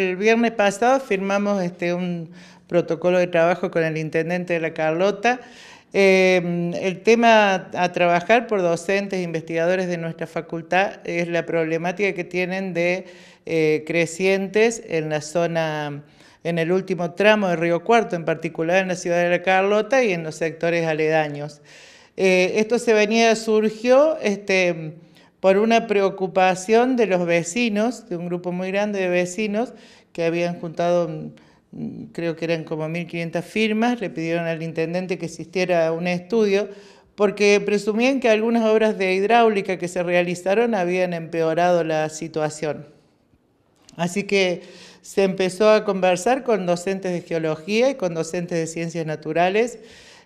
El viernes pasado firmamos este, un protocolo de trabajo con el intendente de la Carlota. Em, el tema a trabajar por docentes e investigadores de nuestra facultad es la problemática que tienen de eh, crecientes en la zona, en el último tramo de Río Cuarto, en particular en la ciudad de La Carlota y en los sectores aledaños. Eh, esto se venía, surgió este, por una preocupación de los vecinos, de un grupo muy grande de vecinos que habían juntado, mm, creo que eran como 1.500 firmas, le pidieron al intendente que existiera un estudio, porque presumían que algunas obras de hidráulica que se realizaron habían empeorado la situación. Así que se empezó a conversar con docentes de geología y con docentes de ciencias naturales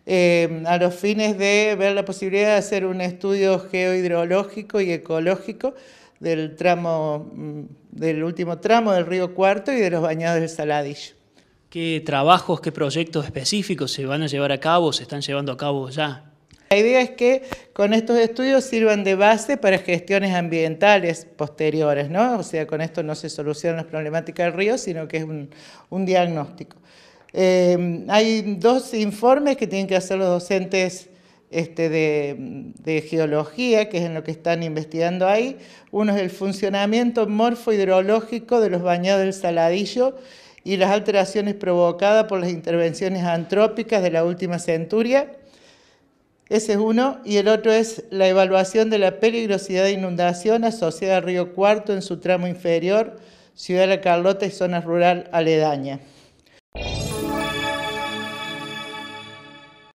eh, a los fines de ver la posibilidad de hacer un estudio geohidrológico y ecológico del, tramo, mm, del último tramo del río Cuarto y de los bañados del Saladillo. ¿Qué trabajos, qué proyectos específicos se van a llevar a cabo, se están llevando a cabo ya? La idea es que con estos estudios sirvan de base para gestiones ambientales posteriores, ¿no? O sea, con esto no se solucionan las problemáticas del río, sino que es un, un diagnóstico. Eh, hay dos informes que tienen que hacer los docentes este, de, geología, que es en lo que están investigando ahí. Uno es el funcionamiento morfohidrológico de los bañados del Saladillo y las alteraciones provocadas por las intervenciones antrópicas de la última centuria. Ese es uno. Y el otro es la evaluación de la peligrosidad de inundación asociada al río Cuarto en su tramo inferior, Ciudad de la Carlota y zona rural aledaña.